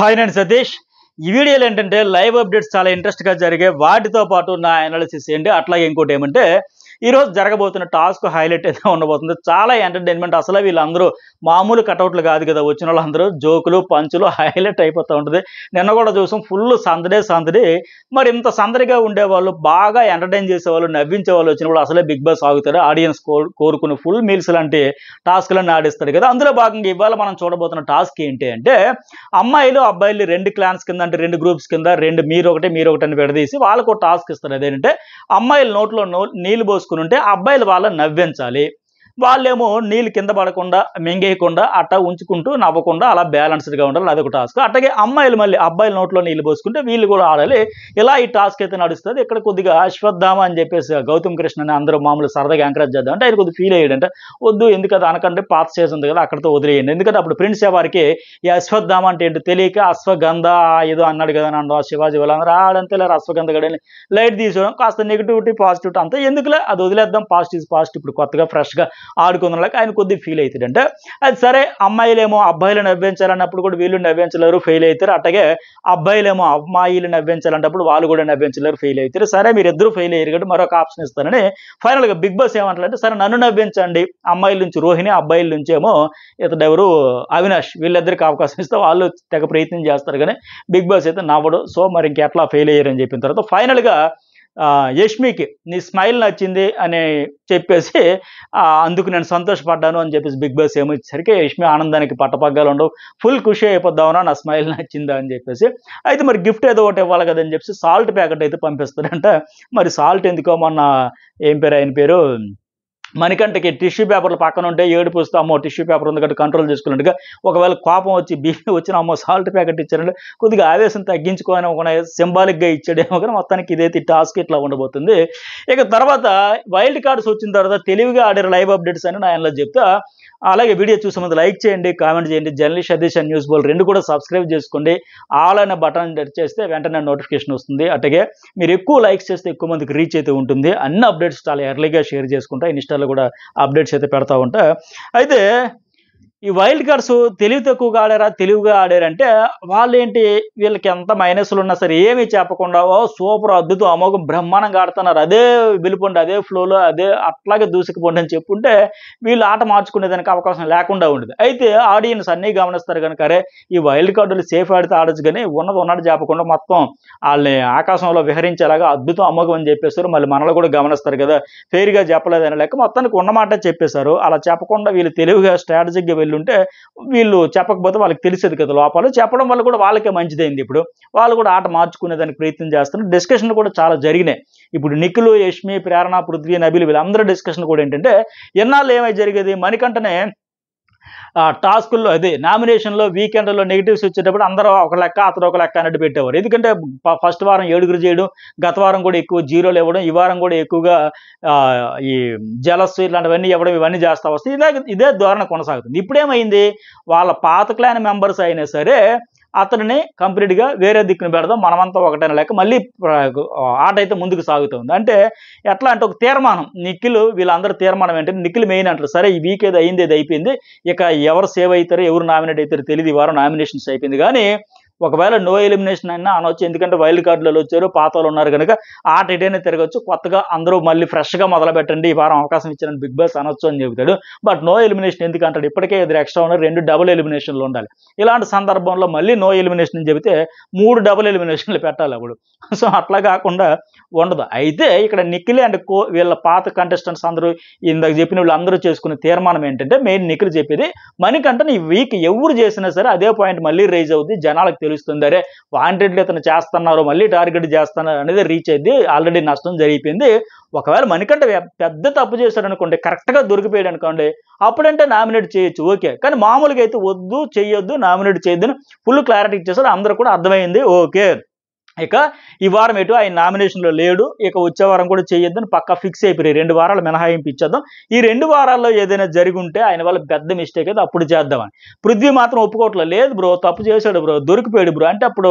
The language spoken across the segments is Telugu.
హాయ్ నేను సతీష్ ఈ వీడియోలు ఏంటంటే లైవ్ అప్డేట్స్ చాలా ఇంట్రెస్ట్గా జరిగే వాటితో పాటు నా అనాలిసిస్ ఏంటి అట్లాగే ఇంకోటి ఏమంటే ఈరోజు జరగబోతున్న టాస్క్ హైలైట్ అయితే ఉండబోతుంది చాలా ఎంటర్టైన్మెంట్ అసలు వీళ్ళందరూ మామూలు కటౌట్లు కాదు కదా వచ్చిన వాళ్ళందరూ జోకులు పంచులు హైలైట్ అయిపోతూ ఉంటుంది నిన్న కూడా చూసాం ఫుల్ సందడే సందడి మరి ఇంత సందడిగా ఉండేవాళ్ళు బాగా ఎంటర్టైన్ చేసేవాళ్ళు నవ్వించే వాళ్ళు వచ్చినప్పుడు అసలే బిగ్ బాస్ ఆగుతారు ఆడియన్స్ కోరుకున్న ఫుల్ మీల్స్ లాంటి టాస్క్లన్నీ ఆడిస్తారు కదా అందులో భాగంగా ఇవాళ మనం చూడబోతున్న టాస్క్ ఏంటి అంటే అమ్మాయిలు అబ్బాయిలు రెండు క్లాన్స్ కింద అంటే రెండు గ్రూప్స్ కింద రెండు మీరు ఒకటి మీరు ఒకటి అని విడదీసి వాళ్ళకు టాస్క్ ఇస్తారు అదేంటంటే అమ్మాయిల నోట్లో నీళ్ళు చేసుకుని ఉంటే ఆ అబ్బాయిలు వాళ్ళని నవ్వించాలి వాళ్ళేమో నీళ్ళు కింద పడకుండా మింగేయకుండా అట్ట ఉంచుకుంటూ నవ్వకుండా అలా బ్యాలెన్స్డ్గా ఉండాలి అదొక టాస్క్ అట్టగే అమ్మాయిలు మళ్ళీ అబ్బాయిల నోట్లో నీళ్ళు పోసుకుంటే వీళ్ళు కూడా ఆడాలి ఇలా ఈ టాస్క్ అయితే నడుస్తుంది ఇక్కడ కొద్దిగా అశ్వత్థామ అని చెప్పేసి గౌతమ్ కృష్ణ అని అందరూ మామూలు సరదాగా ఎంకరేజ్ చేద్దాం అంటే ఆయన కొద్దిగా ఫీల్ అయ్యాడంటే వద్దు ఎందుకంటే అనకంటే పాత ఉంది కదా అక్కడతో వదిలేయండి ఎందుకంటే అప్పుడు ప్రిన్స్ వారికి ఈ అశ్వత్థామ అంటే ఏంటో తెలియక అశ్వగంధ ఏదో అన్నాడు కదా అని అన్నా శివాజీ వాళ్ళందరూ ఆడంతే లేరు అశ్వగంధ గడని లైట్ తీసుకోవడం కాస్త నెగిటివిటీ పాజిటివిటీ అంతా ఎందుకులే అది వదిలేద్దాం పాజిటివ్ పాజిటివ్ ఇప్పుడు కొత్తగా ఫ్రెష్గా ఆడుకుందనలేక ఆయన కొద్దిగా ఫీల్ అవుతాడంటే అది సరే అమ్మాయిలేమో అబ్బాయిలు నవ్వించాలన్నప్పుడు కూడా వీళ్ళు నవ్వించలేరు ఫెయిల్ అవుతారు అట్టగే అబ్బాయిలేమో అమ్మాయిలు నవ్వించాలన్నప్పుడు వాళ్ళు కూడా నవ్వించలేరు ఫెయిల్ అవుతారు సరే మీరు ఇద్దరు ఫెయిల్ అయ్యారు కాబట్టి మరొక ఆప్షన్ ఇస్తానని ఫైనల్గా బిగ్ బాస్ ఏమంటారంటే సరే నన్ను నవ్వించండి అమ్మాయిల నుంచి రోహిణి అబ్బాయిల నుంచి ఏమో ఇతడు ఎవరు అవినాష్ వీళ్ళిద్దరికి అవకాశం ఇస్తే వాళ్ళు తెగ ప్రయత్నం చేస్తారు కానీ బిగ్ బాస్ అయితే నవ్వడు సో మరి ఇంకెట్లా ఫెయిల్ అయ్యారని చెప్పిన తర్వాత ఫైనల్గా యష్మికి నీ స్మైల్ నచ్చింది అని చెప్పేసి అందుకు నేను సంతోషపడ్డాను అని చెప్పేసి బిగ్ బాస్ ఏమొచ్చేసరికి యష్మి ఆనందానికి పట్టపగ్గాలు ఉండవు ఫుల్ ఖుషి అయిపోద్దామన్నా నా స్మైల్ నచ్చిందా అని చెప్పేసి అయితే మరి గిఫ్ట్ ఏదో ఒకటి ఇవ్వాలి కదని చెప్పేసి సాల్ట్ ప్యాకెట్ అయితే పంపిస్తారంట మరి సాల్ట్ ఎందుకో మొన్న ఏం పేరు ఆయన పేరు మణికంటకి టిష్యూ పేపర్లు పక్కన ఉంటే ఏడు పూస్తే అమ్మో టిష్యూ పేపర్ ఉంది కాబట్టి కంట్రోల్ చేసుకున్నట్టుగా ఒకవేళ కోపం వచ్చి బియ్యం వచ్చిన అమ్మో సాల్ట్ ప్యాకెట్ ఇచ్చారంటే కొద్దిగా ఆవేశం తగ్గించుకోవాలని ఒక సింబాలిక్గా ఇచ్చాడేమో కానీ మొత్తానికి ఇదైతే టాస్క్ ఇట్లా ఉండబోతుంది ఇక తర్వాత వైల్డ్ కార్డ్స్ వచ్చిన తర్వాత తెలివిగా ఆడారు లైవ్ అప్డేట్స్ అని నాయనలో చెప్తా అలాగే వీడియో చూసే ముందు లైక్ చేయండి కామెంట్ చేయండి జర్నలిస్ట్ సతీష్ న్యూస్ బోల్ రెండు కూడా సబ్స్క్రైబ్ చేసుకోండి ఆల్ అనే బటన్ టచ్ చేస్తే వెంటనే నోటిఫికేషన్ వస్తుంది అట్లాగే మీరు ఎక్కువ లైక్స్ చేస్తే ఎక్కువ మందికి రీచ్ అయితే ఉంటుంది అన్ని అప్డేట్స్ చాలా ఎర్లీగా షేర్ చేసుకుంటా ఇన్స్టాలో కూడా అప్డేట్స్ అయితే పెడతా ఉంటా అయితే ఈ వైల్డ్ కార్డ్స్ తెలివి తక్కువగా ఆడారా తెలివిగా ఆడారంటే వాళ్ళు ఏంటి వీళ్ళకి ఎంత మైనస్లు ఉన్నా సరే ఏమీ చెప్పకుండా ఓ సూపర్ అద్భుతం అమోఘం బ్రహ్మాండంగా ఆడుతున్నారు అదే వెలుపండి అదే ఫ్లోలో అదే అట్లాగే దూసుకుపోండి అని చెప్పుంటే వీళ్ళు ఆట మార్చుకునేదానికి అవకాశం లేకుండా ఉండేది అయితే ఆడియన్స్ అన్నీ గమనిస్తారు కనుక ఈ వైల్డ్ కార్డులు సేఫ్ ఆడితే ఆడచ్చు కానీ ఉన్నది ఉన్నట్టు చెప్పకుండా మొత్తం వాళ్ళని ఆకాశంలో విహరించేలాగా అద్భుతం అమోఘం అని చెప్పేస్తారు మళ్ళీ మనలో కూడా గమనిస్తారు కదా ఫెయిర్గా చెప్పలేదని లేక మొత్తానికి ఉన్నమాట చెప్పేశారు అలా చెప్పకుండా వీళ్ళు తెలివిగా స్ట్రాటజిక్గా ఉంటే వీళ్ళు చెప్పకపోతే వాళ్ళకి తెలిసేది కదా లోపాలు చెప్పడం వల్ల కూడా వాళ్ళకే మంచిదైంది ఇప్పుడు వాళ్ళు కూడా ఆట మార్చుకునేదానికి ప్రయత్నం చేస్తున్నారు డిస్కషన్లు కూడా చాలా జరిగినాయి ఇప్పుడు నిఖిలు యష్మి ప్రేరణ పృథ్వీ నబీలు వీళ్ళందరూ డిస్కషన్ కూడా ఏంటంటే ఎన్నాళ్ళు ఏమై జరిగేది మణికంటనే టాస్కుల్లో అదే నామినేషన్లో వీకెండ్లో నెగిటివ్స్ వచ్చేటప్పుడు అందరూ ఒక లెక్క అతను ఒక లెక్క అన్నట్టు పెట్టేవారు ఎందుకంటే ఫస్ట్ వారం ఏడుగురు చేయడం గత వారం కూడా ఎక్కువ జీరోలు ఇవ్వడం ఈ వారం కూడా ఎక్కువగా ఈ జలస్సు ఇలాంటివన్నీ ఇవ్వడం ఇవన్నీ చేస్తూ వస్తాయి ఇదే ఇదే ధోరణ కొనసాగుతుంది ఇప్పుడేమైంది వాళ్ళ పాత క్లాన్ మెంబర్స్ అయినా సరే అతనిని కంప్లీట్గా వేరే దిక్కును పెడదాం మనమంతా ఒకటే లేక మళ్ళీ ఆట అయితే ముందుకు సాగుతుంది అంటే ఎట్లా అంటే ఒక తీర్మానం నిఖిల్ వీళ్ళందరూ తీర్మానం ఏంటంటే నిఖిల్ మెయిన్ అంటారు సరే ఈ వీక్ ఏదో అయింది ఏదో అయిపోయింది ఇక ఎవరు సేవ్ అవుతారు ఎవరు నామినేట్ అవుతారు తెలియదు వారం నామినేషన్స్ అయిపోయింది కానీ ఒకవేళ నో ఎలిమినేషన్ అయినా అనొచ్చు ఎందుకంటే వైల్డ్ కార్డులలో వచ్చారు పాత వాళ్ళు ఉన్నారు కనుక ఆ ఇటైనా తిరగచ్చు కొత్తగా అందరూ మళ్ళీ ఫ్రెష్గా మొదలు పెట్టండి ఈ వారం అవకాశం ఇచ్చారని బిగ్ బాస్ అనొచ్చు అని చెబుతాడు బట్ నో ఎలిమినేషన్ ఎందుకు అంటాడు ఇప్పటికే ఇద్దరు ఎక్స్ట్రా ఉన్నారు రెండు డబుల్ ఎలిమినేషన్లు ఉండాలి ఇలాంటి సందర్భంలో మళ్ళీ నో ఎలిమినేషన్ అని చెబితే మూడు డబుల్ ఎలిమినేషన్లు పెట్టాలి అప్పుడు సో అట్లా కాకుండా ఉండదు అయితే ఇక్కడ నిఖిల్ అండ్ కో వీళ్ళ పాత కంటెస్టెంట్స్ అందరూ ఇందాక చెప్పిన వీళ్ళు అందరూ చేసుకున్న తీర్మానం ఏంటంటే మెయిన్ నిఖిల్ చెప్పేది మణికంటే ఈ వీక్ ఎవరు చేసినా సరే అదే పాయింట్ మళ్ళీ రేజ్ అవుద్ది జనాలకు తెలుస్తుంది అరే వాంటెడ్లు ఇతను చేస్తున్నారు మళ్ళీ టార్గెట్ చేస్తున్నారు అనేది రీచ్ అయింది ఆల్రెడీ నష్టం జరిగిపోయింది ఒకవేళ మణికంఠ పెద్ద తప్పు చేశాడు అనుకోండి కరెక్ట్గా దొరికిపోయాడు అనుకోండి అప్పుడంటే నామినేట్ చేయొచ్చు ఓకే కానీ మామూలుగా అయితే వద్దు చేయొద్దు నామినేట్ చేయొద్దు ఫుల్ క్లారిటీ ఇచ్చేసారు అందరూ కూడా అర్థమైంది ఓకే ఇక ఈ వారం ఎటు ఆయన నామినేషన్లో లేడు ఇక వచ్చే వారం కూడా చేయొద్దని పక్క ఫిక్స్ అయిపోయి రెండు వారాలు మినహాయింపు ఇచ్చేద్దాం ఈ రెండు వారాల్లో ఏదైనా జరిగి ఉంటే ఆయన వల్ల పెద్ద మిస్టేక్ అయితే అప్పుడు చేద్దామని పృథ్వీ మాత్రం ఒప్పుకోవట్లేదు లేదు బ్రో తప్పు చేశాడు బ్రో దొరికిపోయాడు బ్రో అంటే అప్పుడు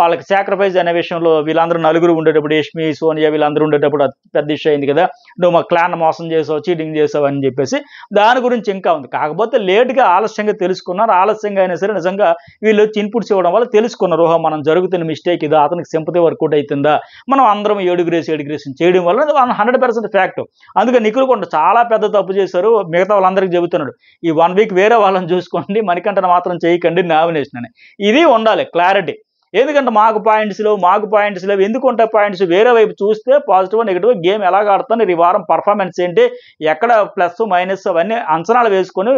వాళ్ళకి సాక్రిఫైస్ అనే విషయంలో వీళ్ళందరూ నలుగురు ఉండేటప్పుడు యష్మి సోనియా వీళ్ళందరూ ఉండేటప్పుడు పెద్ద ఇష్యూ అయింది కదా నువ్వు మా క్లాన్ మోసం చేసావు చీటింగ్ చేసావు అని చెప్పేసి దాని గురించి ఇంకా ఉంది కాకపోతే లేట్గా ఆలస్యంగా తెలుసుకున్నారు ఆలస్యంగా అయినా సరే నిజంగా వీళ్ళు వచ్చి ఇన్పుట్స్ ఇవ్వడం వల్ల తెలుసుకున్నారు ఓహో మనం జరుగుతున్న మిస్టేక్ ఇది అతను మనకి సింపతి వర్కౌట్ అవుతుందా మనం అందరం ఏడుగురేసి ఏడుగురేసి చేయడం వల్ల వన్ హండ్రెడ్ పర్సెంట్ ఫ్యాక్ట్ అందుకే నిఖిల్ కొండ చాలా పెద్ద తప్పు చేశారు మిగతా వాళ్ళందరికీ చెబుతున్నాడు ఈ వన్ వీక్ వేరే వాళ్ళని చూసుకోండి మణికంఠను మాత్రం చేయకండి నామినేషన్ అని ఇది ఉండాలి క్లారిటీ ఎందుకంటే మాకు పాయింట్స్ లేవు మాకు పాయింట్స్ లేవు ఎందుకుంటే పాయింట్స్ వేరే వైపు చూస్తే పాజిటివ్ నెగిటివ్ గేమ్ ఎలా ఆడుతుంది ఈ వారం పర్ఫార్మెన్స్ ఏంటి ఎక్కడ ప్లస్ మైనస్ అవన్నీ అంచనాలు వేసుకొని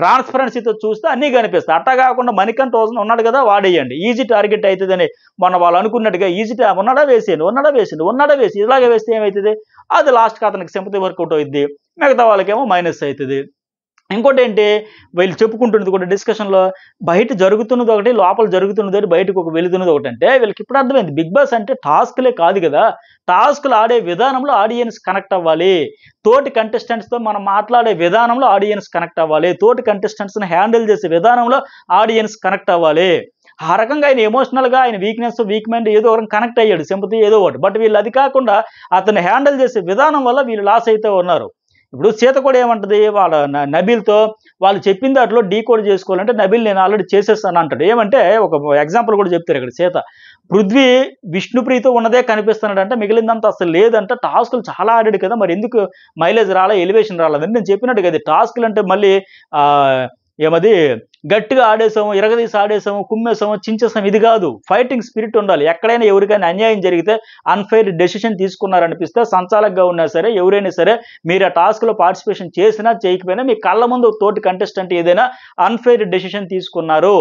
ట్రాన్స్పరెన్సీతో చూస్తే అన్నీ కనిపిస్తాయి అట్టా కాకుండా మణికంఠ ఉన్నాడు కదా వాడేయండి ఈజీ టార్గెట్ అవుతుందని మన వాళ్ళు అనుకున్నట్టుగా ఈజీ ఉన్నాడా వేసేయండి ఉన్నాడా వేసేయండి ఉన్నాడా వేసి ఇలాగే వేస్తే ఏమవుతుంది అది లాస్ట్కి అతనికి సింపతి వర్కౌట్ అవుతుంది మిగతా వాళ్ళకేమో మైనస్ అవుతుంది ఇంకోటి ఏంటి వీళ్ళు చెప్పుకుంటున్నది కూడా డిస్కషన్లో బయట జరుగుతున్నది ఒకటి లోపల జరుగుతున్నది ఒకటి బయటకు ఒక వెళుతున్నది ఒకటి అంటే వీళ్ళకి ఇప్పుడు అర్థమైంది బిగ్ బాస్ అంటే టాస్క్లే కాదు కదా టాస్క్లు ఆడే విధానంలో ఆడియన్స్ కనెక్ట్ అవ్వాలి తోటి కంటెస్టెంట్స్తో మనం మాట్లాడే విధానంలో ఆడియన్స్ కనెక్ట్ అవ్వాలి తోటి కంటెస్టెంట్స్ని హ్యాండిల్ చేసే విధానంలో ఆడియన్స్ కనెక్ట్ అవ్వాలి ఆ రకంగా ఆయన ఎమోషనల్గా ఆయన వీక్నెస్ మైండ్ ఏదో ఒకరం కనెక్ట్ అయ్యాడు సింపతి ఏదో ఒకటి బట్ వీళ్ళు అది కాకుండా అతను హ్యాండిల్ చేసే విధానం వల్ల వీళ్ళు లాస్ అయితే ఉన్నారు ఇప్పుడు సీత కూడా ఏమంటది వాళ్ళ నబీల్తో వాళ్ళు చెప్పిన దాంట్లో డీకోడ్ చేసుకోవాలంటే నబీల్ నేను ఆల్రెడీ చేసేస్తాను అంటాడు ఏమంటే ఒక ఎగ్జాంపుల్ కూడా చెప్తారు ఇక్కడ సీత పృథ్వీ విష్ణుప్రీతో ఉన్నదే కనిపిస్తున్నాడంటే మిగిలిందంతా అసలు లేదంట టాస్కులు చాలా ఆడాడు కదా మరి ఎందుకు మైలేజ్ రాలా ఎలివేషన్ రాలేదని నేను చెప్పినట్టు కదా టాస్కులు అంటే మళ్ళీ ఏమది గట్టిగా ఆడేసాము ఇరగదీసి ఆడేసాము కుమ్మేసాము చించేసాము ఇది కాదు ఫైటింగ్ స్పిరిట్ ఉండాలి ఎక్కడైనా ఎవరికైనా అన్యాయం జరిగితే అన్ఫెయిర్ డెసిషన్ తీసుకున్నారనిపిస్తే సంచాలకగా ఉన్నా సరే ఎవరైనా సరే మీరు ఆ టాస్క్లో పార్టిసిపేషన్ చేసినా చేయకపోయినా మీ కళ్ళ ముందు తోటి కంటెస్టెంట్ ఏదైనా అన్ఫెయిర్ డెసిషన్ తీసుకున్నారు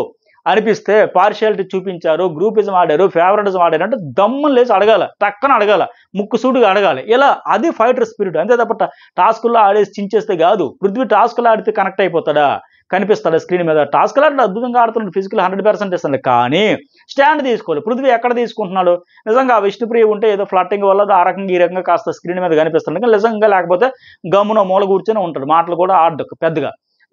అనిపిస్తే పార్షియాలిటీ చూపించారు గ్రూపిజం ఆడారు ఫేవరెటిజం ఆడారు అంటే దమ్మని లేచి అడగాల టక్కన అడగాల ముక్కుసూటుగా అడగాలి ఇలా అది ఫైటర్ స్పిరిట్ అంతే తప్ప టాస్కుల్లో ఆడేసి చించేస్తే కాదు పృథ్వీ టాస్కుల్లో ఆడితే కనెక్ట్ అయిపోతాడా కనిపిస్తాడు స్క్రీన్ మీద టాస్క్ లాంటి అద్భుతంగా ఆడుతున్నాడు ఫిజికల్ హండ్రెడ్ పర్సెంట్ ఇస్తాడు కానీ స్టాండ్ తీసుకోవాలి పృథ్వీ ఎక్కడ తీసుకుంటున్నాడు నిజంగా విష్ణుప్రియ ఉంటే ఏదో ఫ్లట్టింగ్ వల్ల ఆ రకంగా ఈ రకంగా కాస్త స్క్రీన్ మీద కనిపిస్తాడు కానీ నిజంగా లేకపోతే గమ్మున మూల కూర్చొని ఉంటాడు మాటలు కూడా ఆడు పెద్దగా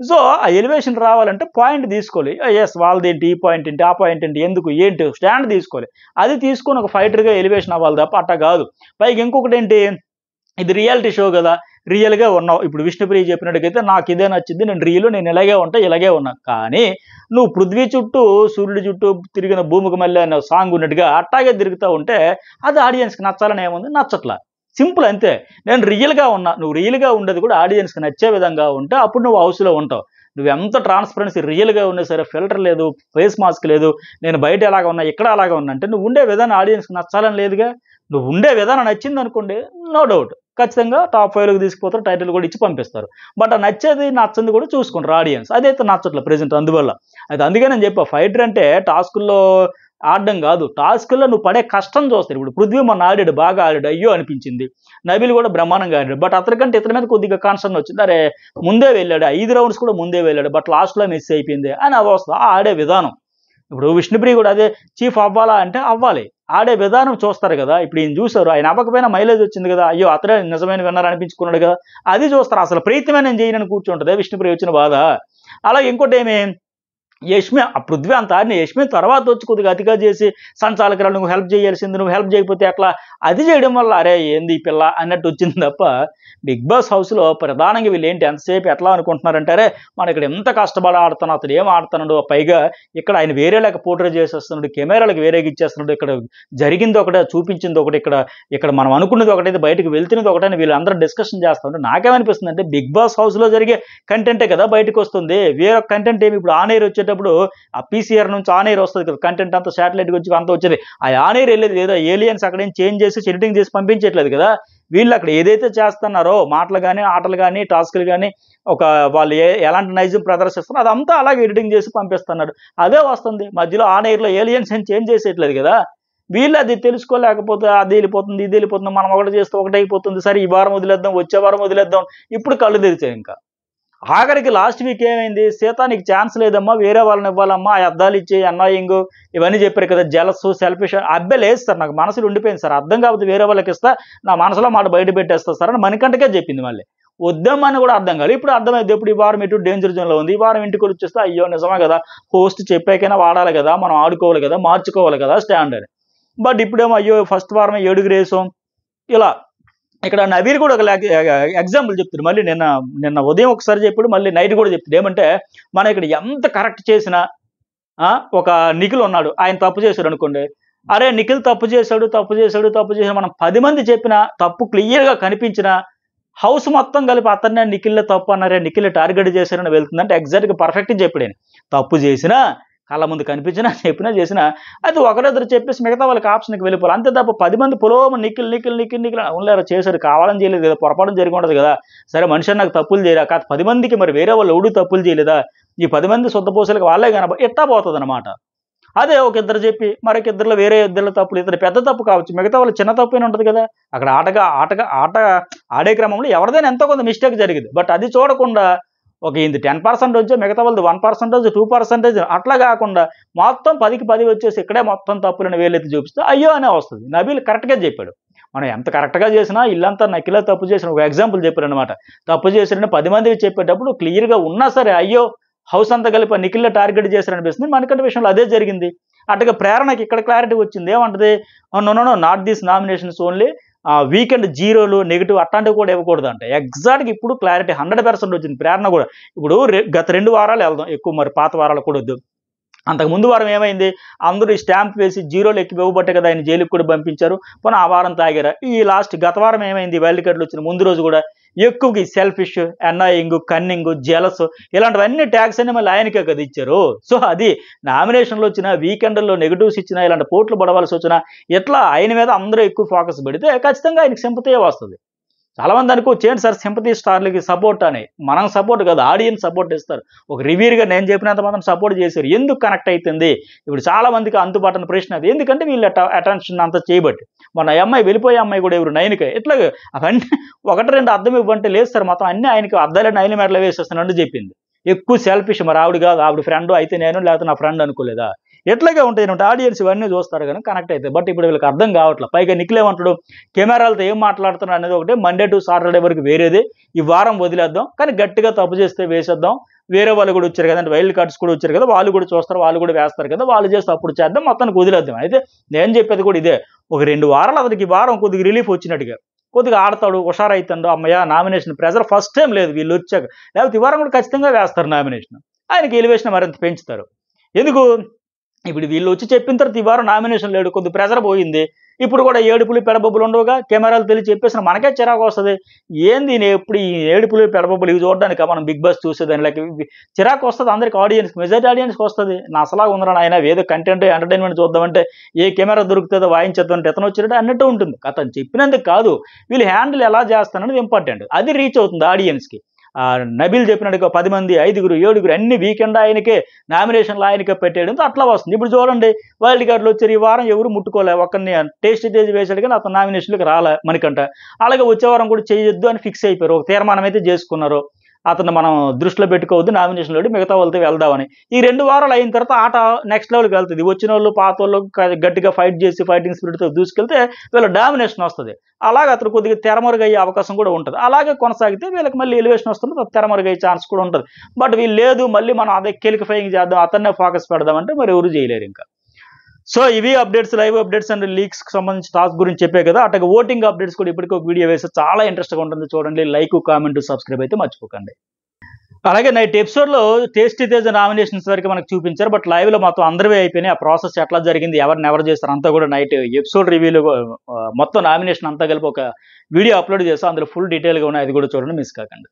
సో ఆ ఎలివేషన్ రావాలంటే పాయింట్ తీసుకోవాలి ఎస్ వాళ్ళదేంటి ఈ పాయింట్ ఏంటి ఆ పాయింట్ ఏంటి ఎందుకు ఏంటి స్టాండ్ తీసుకోవాలి అది తీసుకొని ఒక ఫైటర్గా ఎలివేషన్ అవ్వాలి తప్ప అట్ట కాదు పైకి ఇంకొకటి ఏంటి ఇది రియాలిటీ షో కదా రియల్గా ఉన్నావు ఇప్పుడు విష్ణుప్రియ చెప్పినట్టుగైతే నాకు ఇదే నచ్చింది నేను రియల్ నేను ఇలాగే ఉంటా ఇలాగే ఉన్నా కానీ నువ్వు పృథ్వీ చుట్టూ సూర్యుడి చుట్టూ తిరిగిన భూమికి మళ్ళీ అనే సాంగ్ ఉన్నట్టుగా అట్టాగే తిరుగుతూ ఉంటే అది ఆడియన్స్కి నచ్చాలని ఏముంది నచ్చట్లా సింపుల్ అంతే నేను రియల్గా ఉన్నా నువ్వు రియల్గా ఉండేది కూడా ఆడియన్స్కి నచ్చే విధంగా ఉంటే అప్పుడు నువ్వు హౌస్లో ఉంటావు నువ్వు ఎంత ట్రాన్స్పరెన్సీ రియల్గా ఉన్నా సరే ఫిల్టర్ లేదు ఫేస్ మాస్క్ లేదు నేను బయట ఎలాగ ఉన్నా ఇక్కడ అలాగా ఉన్నా అంటే నువ్వు ఉండే విధానం ఆడియన్స్కి నచ్చాలని లేదుగా నువ్వు ఉండే విధానం నచ్చింది అనుకోండి నో డౌట్ ఖచ్చితంగా టాప్ ఫైవ్లోకి తీసుకుపోతారు టైటిల్ కూడా ఇచ్చి పంపిస్తారు బట్ నచ్చేది నచ్చింది కూడా చూసుకుంటారు ఆడియన్స్ అదైతే నచ్చట్లేదు ప్రజెంట్ అందువల్ల అయితే అందుకే నేను చెప్పా ఫైటర్ అంటే టాస్కుల్లో ఆడడం కాదు టాస్క్లో నువ్వు పడే కష్టం చూస్తారు ఇప్పుడు పృథ్వీ మొన్న ఆడాడు బాగా ఆడాడు అయ్యో అనిపించింది నబీల్ కూడా బ్రహ్మాండంగా ఆడాడు బట్ అతనికంటే ఇతని మీద కొద్దిగా కాన్సర్న్ వచ్చింది అరే ముందే వెళ్ళాడు ఐదు రౌండ్స్ కూడా ముందే వెళ్ళాడు బట్ లాస్ట్లో మిస్ అయిపోయింది అని అది ఆడే విధానం ఇప్పుడు విష్ణుప్రియ కూడా అదే చీఫ్ అవ్వాలా అంటే అవ్వాలి ఆడే విధానం చూస్తారు కదా ఇప్పుడు ఈయన చూసారు ఆయన అవ్వకపోయినా మైలేజ్ వచ్చింది కదా అయ్యో అతడే నిజమైన విన్నర్ అనిపించుకున్నాడు కదా అది చూస్తారు అసలు ప్రీతమే నేను చేయనని కూర్చుంటుంది విష్ణుప్రియ వచ్చిన బాధ అలా ఇంకోటి ఏమి యష్మి ఆ పృథ్వీ అంత ఆడిన యష్మి తర్వాత వచ్చి కొద్దిగా అతిగా చేసి సంచాలకరాలు నువ్వు హెల్ప్ చేయాల్సింది నువ్వు హెల్ప్ చేయకపోతే ఎట్లా అది చేయడం వల్ల అరే ఏంది ఈ పిల్ల అన్నట్టు వచ్చింది తప్ప బిగ్ బాస్ హౌస్లో ప్రధానంగా వీళ్ళు ఏంటి ఎంతసేపు ఎట్లా అనుకుంటున్నారంటారే అరే మన ఇక్కడ ఎంత కష్టపడి ఆడుతున్నాడు అతడు ఏం ఆడుతున్నాడు పైగా ఇక్కడ ఆయన వేరే లేక పోటీ చేసేస్తున్నాడు కెమెరాలకు వేరేగా ఇచ్చేస్తున్నాడు ఇక్కడ జరిగింది ఒకటే చూపించింది ఒకటి ఇక్కడ ఇక్కడ మనం అనుకున్నది ఒకటైతే బయటకు వెళ్తున్నది ఒకటని వీళ్ళందరూ డిస్కషన్ చేస్తున్నాడు నాకేమనిపిస్తుంది అంటే బిగ్ బాస్ హౌస్లో జరిగే కంటెంటే కదా బయటకు వస్తుంది వేరే కంటెంట్ ఏమి ఇప్పుడు ఆనేరు వచ్చేట వచ్చేటప్పుడు ఆ పీసీఆర్ నుంచి ఆన్ ఎయిర్ వస్తుంది కదా కంటెంట్ అంతా సాటిలైట్ వచ్చి అంతా వచ్చేది ఆ ఆన్ ఎయిర్ వెళ్ళేది లేదా ఏలియన్స్ అక్కడ ఏం చేంజ్ చేసి ఎడిటింగ్ చేసి పంపించట్లేదు కదా వీళ్ళు అక్కడ ఏదైతే చేస్తున్నారో మాటలు కానీ ఆటలు కానీ టాస్క్లు కానీ ఒక వాళ్ళు ఏ ఎలాంటి నైజం ప్రదర్శిస్తున్నారో అదంతా అలాగే ఎడిటింగ్ చేసి పంపిస్తున్నారు అదే వస్తుంది మధ్యలో ఆన్ ఎయిర్లో ఏలియన్స్ ఏం చేంజ్ చేసేయట్లేదు కదా వీళ్ళు అది తెలుసుకోలేకపోతే అది వెళ్ళిపోతుంది ఇది వెళ్ళిపోతుంది మనం ఒకటి చేస్తే ఒకటి అయిపోతుంది సరే ఈ వారం వదిలేద్దాం వచ్చే వారం వదిలేద్దాం ఇప్పుడు కళ్ళు తెరిచాయి ఇంకా ఆఖరికి లాస్ట్ వీక్ ఏమైంది సీత నీకు ఛాన్స్ లేదమ్మా వేరే వాళ్ళని ఇవ్వాలమ్మా ఆ అద్దాలు ఇచ్చి అన్నాయింగ్ ఇవన్నీ చెప్పారు కదా జలస్సు సెల్ఫిష్ అబ్బే లేదు సార్ నాకు మనసులో ఉండిపోయింది సార్ అర్థం కాబట్టి వేరే వాళ్ళకి ఇస్తా నా మనసులో మాట బయట పెట్టేస్తా సార్ అని మణికంటకే చెప్పింది మళ్ళీ వద్దామని కూడా అర్థం కాదు ఇప్పుడు అర్థమైంది ఇప్పుడు ఈ వారం ఇటు డేంజర్ జోన్లో ఉంది ఈ వారం ఇంటికి వచ్చేస్తే అయ్యో నిజమే కదా హోస్ట్ చెప్పాకైనా వాడాలి కదా మనం ఆడుకోవాలి కదా మార్చుకోవాలి కదా స్టాండర్డ్ బట్ ఇప్పుడేమో అయ్యో ఫస్ట్ వారం ఏడుగురు వేసాం ఇలా ఇక్కడ నవీర్ కూడా ఒక ఎగ్జాంపుల్ చెప్తుంది మళ్ళీ నిన్న నిన్న ఉదయం ఒకసారి చెప్పాడు మళ్ళీ నైట్ కూడా చెప్తుంది ఏమంటే మనం ఇక్కడ ఎంత కరెక్ట్ చేసినా ఒక నిఖిల్ ఉన్నాడు ఆయన తప్పు చేశాడు అనుకోండి అరే నిఖిల్ తప్పు చేశాడు తప్పు చేశాడు తప్పు చేశాడు మనం పది మంది చెప్పినా తప్పు క్లియర్గా కనిపించినా హౌస్ మొత్తం కలిపి అతన్నే నిఖిల్ తప్పు అన్నారే నిఖిల్ టార్గెట్ చేశారని వెళ్తుందంటే ఎగ్జాక్ట్గా పర్ఫెక్ట్గా చెప్పాడు తప్పు చేసినా కళ్ళ ముందు కనిపించినా చెప్పినా చేసినా అది ఒకరిద్దరు చెప్పేసి మిగతా వాళ్ళకి ఆప్షన్కి వెళ్ళిపోవాలి అంతే తప్ప పది మంది పొలం నిక్కిలు నిక్కిలు నిక్కిలు నిక్కిలు ఉండలేరు చేశారు కావాలని చేయలేదు కదా పొరపాటు జరిగి ఉండదు కదా సరే మనిషి నాకు తప్పులు చేయరా కాదు పది మందికి మరి వేరే వాళ్ళు ఎవడు తప్పులు చేయలేదా ఈ పది మంది సొంతపోసలకి వాళ్ళే కనబ ఎట్టా పోతుంది అనమాట అదే ఒక ఇద్దరు చెప్పి మరొక ఇద్దరులో వేరే ఇద్దరు తప్పులు ఇద్దరు పెద్ద తప్పు కావచ్చు మిగతా వాళ్ళు చిన్న తప్పు అయినా ఉంటుంది కదా అక్కడ ఆటగా ఆటగా ఆట ఆడే క్రమంలో ఎవరిదైనా ఎంతో కొంత మిస్టేక్ జరిగింది బట్ అది చూడకుండా ఒక ఇది టెన్ పర్సెంటేజ్ మిగతా వాళ్ళది వన్ పర్సెంటేజ్ టూ పర్సెంటేజ్ అట్లా కాకుండా మొత్తం పదికి పది వచ్చేసి ఇక్కడే మొత్తం తప్పులను వేలెత్తి చూపిస్తే అయ్యో అనే వస్తుంది నబీల్ కరెక్ట్గా చెప్పాడు మనం ఎంత కరెక్ట్గా చేసినా ఇల్లంతా నకిలా తప్పు చేసిన ఒక ఎగ్జాంపుల్ చెప్పారనమాట తప్పు చేసిన పది మందికి చెప్పేటప్పుడు క్లియర్గా ఉన్నా సరే అయ్యో హౌస్ అంతా కలిపి నిఖిల్ టార్గెట్ చేశారనిపిస్తుంది మనకంటే విషయంలో అదే జరిగింది అటుగా ప్రేరణకి ఇక్కడ క్లారిటీ వచ్చింది ఏమంటది no no not these nominations only weekend జీరోలు నెగిటివ్ అట్లాంటివి కూడా ఇవ్వకూడదు అంట ఎగ్జాక్ట్గా ఇప్పుడు క్లారిటీ హండ్రెడ్ పర్సెంట్ వచ్చింది ప్రేరణ కూడా ఇప్పుడు గత రెండు వారాలు వెళ్దాం ఎక్కువ మరి పాత వారాలు కూడా వద్దు అంతకు ముందు వారం ఏమైంది అందరూ స్టాంప్ వేసి జీరోలు ఎక్కి ఇవ్వబట్టే కదా ఆయన జైలుకి కూడా పంపించారు పోనీ ఆ వారం తాగారా ఈ లాస్ట్ గత వారం ఏమైంది వైల్డ్ కార్డులు వచ్చిన ముందు రోజు కూడా ఎక్కువ ఈ సెల్ఫిష్ అన్నాయింగ్ కన్నింగ్ జెలస్ ఇలాంటివన్నీ ట్యాగ్స్ అన్ని మళ్ళీ ఆయనకే కదా ఇచ్చారు సో అది నామినేషన్లు వచ్చిన వీకెండ్లో నెగిటివ్స్ ఇచ్చినా ఇలాంటి పోట్లు పడవలసి వచ్చినా ఇట్లా ఆయన మీద అందరూ ఎక్కువ ఫోకస్ పెడితే ఖచ్చితంగా ఆయనకు సింపతియే వస్తుంది మంది అనుకో చేయండి సార్ సింపతి స్టార్లకి సపోర్ట్ అని మనం సపోర్ట్ కాదు ఆడియన్స్ సపోర్ట్ ఇస్తారు ఒక రివ్యూర్గా నేను చెప్పినంత మాత్రం సపోర్ట్ చేశారు ఎందుకు కనెక్ట్ అవుతుంది ఇప్పుడు చాలా మందికి అంతుబాటున ప్రశ్న అది ఎందుకంటే వీళ్ళు అటెన్షన్ అంతా చేయబట్టి మన అమ్మాయి వెళ్ళిపోయే అమ్మాయి కూడా ఎవరు నైన్కి ఎట్లా అవన్నీ ఒకటి రెండు అర్థం ఇవ్వంటే లేదు సార్ మొత్తం అన్నీ ఆయనకి అద్దాలే నైన్ మెడలు వేసేస్తానంటూ చెప్పింది ఎక్కువ సెల్ఫిష్ మరి ఆవిడ కాదు ఆవిడ ఫ్రెండ్ అయితే నేను లేకపోతే నా ఫ్రెండ్ అనుకోలేదా ఎట్లాగే ఉంటాయి అంటే ఆడియన్స్ ఇవన్నీ చూస్తారు కానీ కనెక్ట్ అవుతాయి బట్ ఇప్పుడు వీళ్ళకి అర్థం కావట్లేదు పైగా నిఖిలేమంటాడు కెమెరాలతో ఏం మాట్లాడుతున్నాడు అనేది ఒకటి మండే టు సాటర్డే వరకు వేరేది ఈ వారం వదిలేద్దాం కానీ గట్టిగా తప్పు చేస్తే వేసేద్దాం వేరే వాళ్ళు కూడా వచ్చారు కదండి వైల్డ్ కార్డ్స్ కూడా వచ్చారు కదా వాళ్ళు కూడా చూస్తారు వాళ్ళు కూడా వేస్తారు కదా వాళ్ళు చేస్తే అప్పుడు చేద్దాం మొత్తానికి వదిలేద్దాం అయితే నేను చెప్పేది కూడా ఇదే ఒక రెండు వారాలు అతనికి వారం కొద్దిగా రిలీఫ్ వచ్చినట్టుగా కొద్దిగా ఆడతాడు హుషారైతుండో అమ్మయ్య నామినేషన్ ప్రెజర్ ఫస్ట్ టైం లేదు వీళ్ళు వచ్చాక లేకపోతే ఈ వారం కూడా ఖచ్చితంగా వేస్తారు నామినేషన్ ఆయనకి ఎలివేషన్ మరింత పెంచుతారు ఎందుకు ఇప్పుడు వీళ్ళు వచ్చి చెప్పిన తర్వాత ఈ వారం నామినేషన్ లేడు కొద్ది ప్రెజర్ పోయింది ఇప్పుడు కూడా ఏడుపులు పెడబొబ్బులు ఉండవుగా కెమెరాలు తెలియ చెప్పేసిన మనకే చిరాకు వస్తుంది ఏంది ఎప్పుడు ఈ ఏడుపులు పెడబొబ్బులు ఇవి చూడడానికి మనం బిగ్ బాస్ చూసేదాని లైక్ చిరాకు వస్తుంది అందరికి ఆడియన్స్ మెజారిటీ ఆడియన్స్కి వస్తుంది నా అసలా ఉందరా ఆయన ఏదో కంటెంట్ ఎంటర్టైన్మెంట్ చూద్దామంటే ఏ కెమెరా దొరుకుతుందో వాయించేద్దామంటే ఎతను వచ్చినట్టు అన్నట్టు ఉంటుంది అతను చెప్పినందుకు కాదు వీళ్ళు హ్యాండిల్ ఎలా చేస్తాననేది ఇంపార్టెంట్ అది రీచ్ అవుతుంది ఆడియన్స్కి నబీల్ చెప్పినట్టు పది మంది ఐదుగురు ఏడుగురు అన్ని వీకెండ్ ఆయనకే నామినేషన్లు ఆయనకే పెట్టేయడంతో అట్లా వస్తుంది ఇప్పుడు చూడండి వైల్డ్ కార్డులు వచ్చారు ఈ వారం ఎవరు ముట్టుకోలే ఒక్కరిని టేస్ట్ చేసి వేసాడు కానీ అతను నామినేషన్లకు రాలే మనకంట అలాగే వచ్చే వారం కూడా చేయొద్దు అని ఫిక్స్ అయిపోయారు ఒక తీర్మానం అయితే చేసుకున్నారు అతను మనం దృష్టిలో పెట్టుకోవద్దు నామినేషన్లోకి మిగతా వాళ్ళతో వెళ్దామని ఈ రెండు వారాలు అయిన తర్వాత ఆట నెక్స్ట్ లెవెల్కి వెళ్తుంది వచ్చిన వాళ్ళు పాత వాళ్ళు గట్టిగా ఫైట్ చేసి ఫైటింగ్ స్పిరిట్తో దూసుకెళ్తే వీళ్ళ డామినేషన్ వస్తుంది అలాగే అతను కొద్దిగా తెరమరుగయ్యే అవకాశం కూడా ఉంటుంది అలాగే కొనసాగితే వీళ్ళకి మళ్ళీ ఎలివేషన్ వస్తుంది తెరమరుగయ్యే ఛాన్స్ కూడా ఉంటుంది బట్ వీళ్ళు లేదు మళ్ళీ మనం అదే క్వాలిఫైయింగ్ చేద్దాం అతన్నే ఫోకస్ పెడదామంటే మరి ఎవరు చేయలేరు ఇంకా సో ఇవి updates live updates and leaks సంబంధించిన టాస్క్ గురించి చెప్పే కదా అటు ఓటింగ్ అప్డేట్స్ కూడా ఇప్పటికీ ఒక వీడియో వేస్తే చాలా ఇంట్రెస్ట్గా ఉంటుంది చూడండి లైక్ కామెంట్ సబ్స్క్రైబ్ అయితే మర్చిపోకండి అలాగే నైట్ ఎపిసోడ్లో టేస్టీ తేజ నామినేషన్స్ వరకు మనకు చూపించారు బట్ లైవ్లో మొత్తం అందరివి అయిపోయినాయి ఆ ప్రాసెస్ ఎట్లా జరిగింది ఎవరిని ఎవరు చేస్తారు అంతా కూడా నైట్ ఎపిసోడ్ రివ్యూలు మొత్తం నామినేషన్ అంతా కలిపి ఒక వీడియో అప్లోడ్ చేస్తాం అందులో ఫుల్ డీటెయిల్గా ఉన్నాయి అది కూడా చూడండి మిస్ కాకండి